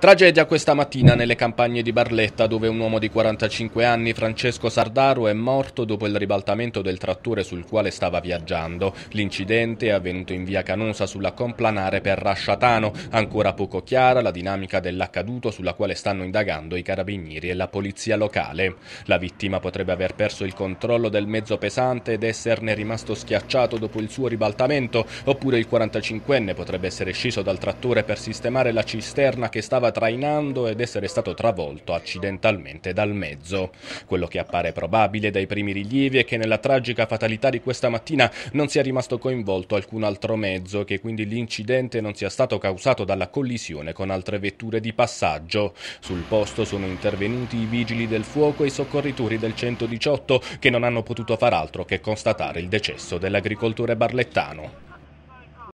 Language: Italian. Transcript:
Tragedia questa mattina nelle campagne di Barletta dove un uomo di 45 anni, Francesco Sardaro, è morto dopo il ribaltamento del trattore sul quale stava viaggiando. L'incidente è avvenuto in via Canosa sulla complanare per Rasciatano, ancora poco chiara la dinamica dell'accaduto sulla quale stanno indagando i carabinieri e la polizia locale. La vittima potrebbe aver perso il controllo del mezzo pesante ed esserne rimasto schiacciato dopo il suo ribaltamento, oppure il 45enne potrebbe essere sceso dal trattore per sistemare la cisterna che stava stava trainando ed essere stato travolto accidentalmente dal mezzo. Quello che appare probabile dai primi rilievi è che nella tragica fatalità di questa mattina non sia rimasto coinvolto alcun altro mezzo e che quindi l'incidente non sia stato causato dalla collisione con altre vetture di passaggio. Sul posto sono intervenuti i vigili del fuoco e i soccorritori del 118 che non hanno potuto far altro che constatare il decesso dell'agricoltore barlettano.